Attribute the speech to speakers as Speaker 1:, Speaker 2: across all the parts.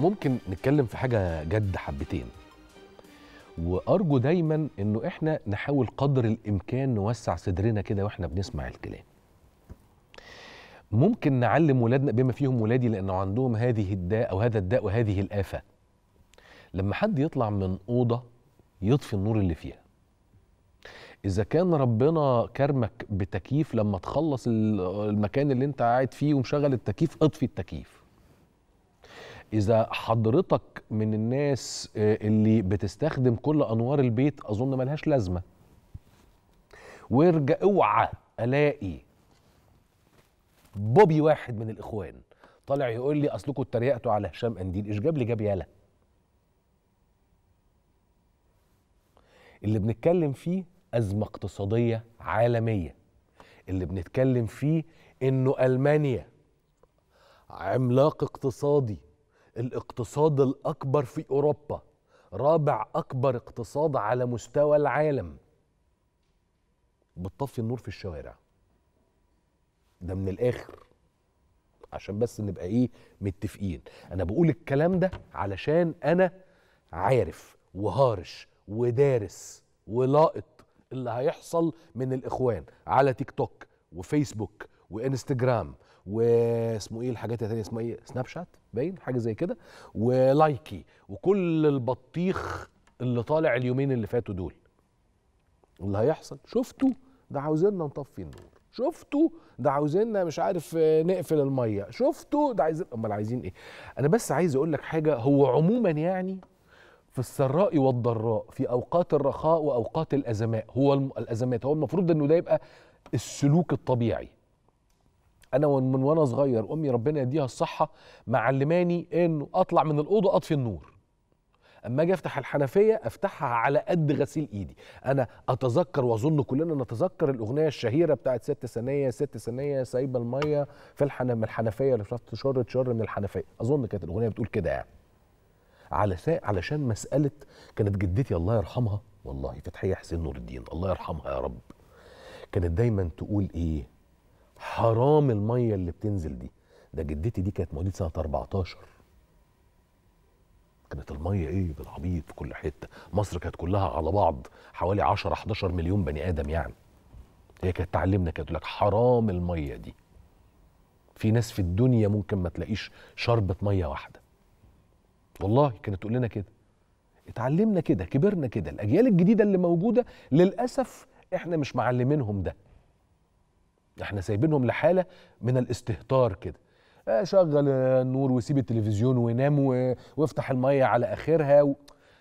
Speaker 1: ممكن نتكلم في حاجه جد حبتين وارجو دايما انه احنا نحاول قدر الامكان نوسع صدرنا كده واحنا بنسمع الكلام ممكن نعلم ولادنا بما فيهم ولادي لانه عندهم هذه الداء او هذا الداء وهذه الافه لما حد يطلع من اوضه يطفي النور اللي فيها اذا كان ربنا كرمك بتكييف لما تخلص المكان اللي انت قاعد فيه ومشغل التكييف اطفي التكييف اذا حضرتك من الناس آه، اللي بتستخدم كل انوار البيت اظن ملهاش لازمه وارجع اوعى الاقي بوبي واحد من الاخوان طالع يقول لي اصلكم اتريقتوا على هشام قنديل ايش جاب لي جاب يالا اللي بنتكلم فيه ازمه اقتصاديه عالميه اللي بنتكلم فيه انه المانيا عملاق اقتصادي الاقتصاد الأكبر في أوروبا رابع أكبر اقتصاد على مستوى العالم بتطفي النور في الشوارع ده من الآخر عشان بس نبقى إيه متفقين أنا بقول الكلام ده علشان أنا عارف وهارش ودارس ولاقط اللي هيحصل من الإخوان على تيك توك وفيسبوك وانستجرام واسمه ايه الحاجات الثانيه اسمها ايه سناب شات باين حاجه زي كده ولايكي وكل البطيخ اللي طالع اليومين اللي فاتوا دول اللي هيحصل شفتوا ده عاوزيننا نطفي النور شفتوا ده عاوزيننا مش عارف آه، نقفل الميه شفتوا ده عايزين امال عايزين ايه انا بس عايز اقول لك حاجه هو عموما يعني في السراء والضراء في اوقات الرخاء واوقات الازمات هو الازمات هو المفروض انه ده يبقى السلوك الطبيعي انا من وانا صغير امي ربنا يديها الصحه معلماني انه اطلع من الاوضه اطفي النور اما اجي افتح الحنفيه افتحها على قد غسيل ايدي انا اتذكر واظن كلنا نتذكر الاغنيه الشهيره بتاعت ست ثانيه ست ثانيه سايبه الميه في الحنف من الحنفيه اللي شفت شر شر من الحنفيه اظن كانت الاغنيه بتقول كده يعني على علشان مساله كانت جدتي الله يرحمها والله فتحيه حسين نور الدين الله يرحمها يا رب كانت دايما تقول ايه حرام الميه اللي بتنزل دي ده جدتي دي كانت مواليد سنه 14 كانت الميه ايه بالعبيط في كل حته مصر كانت كلها على بعض حوالي 10 11 مليون بني ادم يعني هي كانت تعلمنا كانت تقول لك حرام الميه دي في ناس في الدنيا ممكن ما تلاقيش شربة ميه واحده والله كانت تقول لنا كده اتعلمنا كده كبرنا كده الاجيال الجديده اللي موجوده للاسف احنا مش معلمينهم ده احنا سايبينهم لحاله من الاستهتار كده آه، شغل النور وسيب التلفزيون ونام وافتح الميه على اخرها و...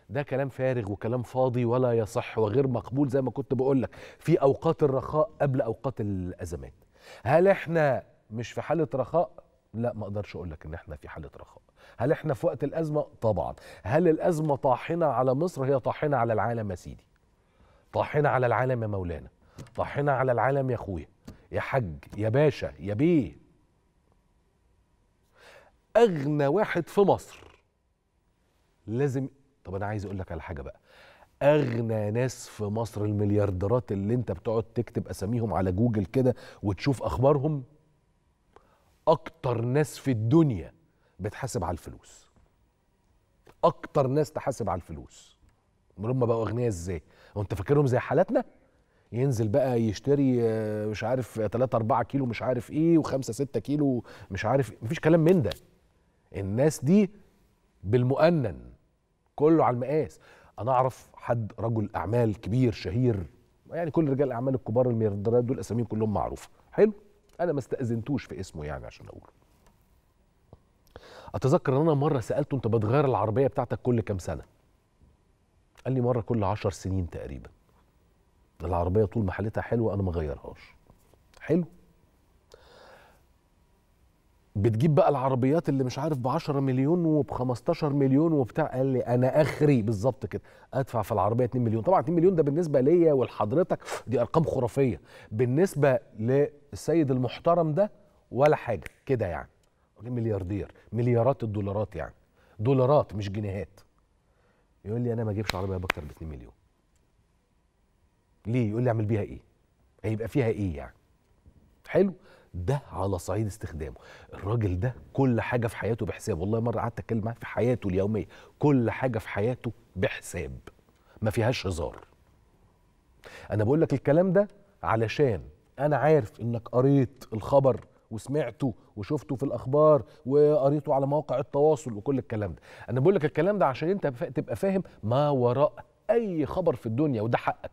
Speaker 1: ده كلام فارغ وكلام فاضي ولا يصح وغير مقبول زي ما كنت بقول لك في اوقات الرخاء قبل اوقات الازمات هل احنا مش في حاله رخاء لا ما اقدرش اقول لك ان احنا في حاله رخاء هل احنا في وقت الازمه طبعا هل الازمه طاحنه على مصر هي طاحنه على العالم يا سيدي طاحنه على العالم يا مولانا طاحنه على العالم يا اخويا يا حج يا باشا يا بيه اغنى واحد في مصر لازم طب انا عايز اقول لك على حاجه بقى اغنى ناس في مصر المليارديرات اللي انت بتقعد تكتب اساميهم على جوجل كده وتشوف اخبارهم اكتر ناس في الدنيا بتحاسب على الفلوس اكتر ناس تحاسب على الفلوس هم بقوا اغنياء ازاي وانت فاكرهم زي حالاتنا ينزل بقى يشتري آه، مش عارف 3 4 كيلو مش عارف ايه و5 6 كيلو مش عارف إيه. مفيش كلام من ده الناس دي بالمؤنن كله على المقاس انا اعرف حد رجل اعمال كبير شهير يعني كل رجال الاعمال الكبار المليارديرات دول اساميهم كلهم معروفه حلو انا ما استاذنتوش في اسمه يعني عشان اقوله اتذكر ان انا مره سالته انت بتغير العربيه بتاعتك كل كام سنه قال لي مره كل عشر سنين تقريبا العربيه طول ما حالتها حلوه انا ما غيرهاش حلو بتجيب بقى العربيات اللي مش عارف ب 10 مليون وب 15 مليون وبتاع قال لي انا اخري بالظبط كده ادفع في العربيه 2 مليون طبعا 2 مليون ده بالنسبه ليا ولحضرتك دي ارقام خرافيه بالنسبه للسيد المحترم ده ولا حاجه كده يعني ملياردير مليارات الدولارات يعني دولارات مش جنيهات يقول لي انا ما اجيبش عربيه باكتر ب 2 مليون ليه يقول لي اعمل بيها ايه هيبقى يعني فيها ايه يعني حلو ده على صعيد استخدامه الراجل ده كل حاجه في حياته بحساب والله مره قعدت اتكلم معاه في حياته اليوميه كل حاجه في حياته بحساب ما فيهاش هزار انا بقول لك الكلام ده علشان انا عارف انك قريت الخبر وسمعته وشفته في الاخبار وقريته على مواقع التواصل وكل الكلام ده انا بقول لك الكلام ده عشان انت تبقى فاهم ما وراء اي خبر في الدنيا وده حقك